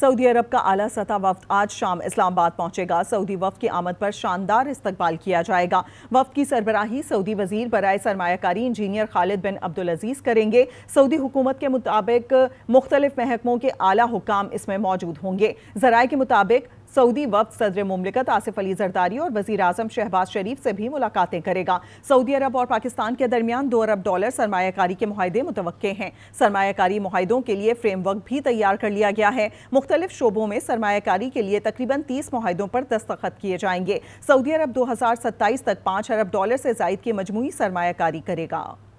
Saudi अरब का आला सतह वफद आज शाम इस्लामाबाद पहुंचेगा सऊदी वफ की आमद पर शानदार इस्तकबाल किया जाएगा वफद की सरबराही सऊदी वजीर बरए सरमाकारी engineer Khalid bin Abdul Aziz करेंगे सऊदी हुकूमत के मुताबिक मुख्तलिफ महकमों के आला हुकाम इसमें मौजूद होंगे जराये के मुताबिक सऊदी वक्त सदर ममलिकत आसिफ अली जरदारी और वजी अजम शहबाज शरीफ से भी मुलाकातें करेगा सऊदी अरब और पाकिस्तान के दरमियान दो अरब डॉलर सरमाकारी के माहदे मुतव हैं सरमाकारी माहों के लिए फ्रेमवर्क भी तैयार कर लिया गया है मुख्तलिफ शोबों में सरमाकारी के लिए तकरीबन तीस माहों पर दस्तखत किए जाएंगे सऊदी अरब दो हजार सत्ताईस तक पाँच अरब डॉलर से जायद की मजमू सरमाकारी करेगा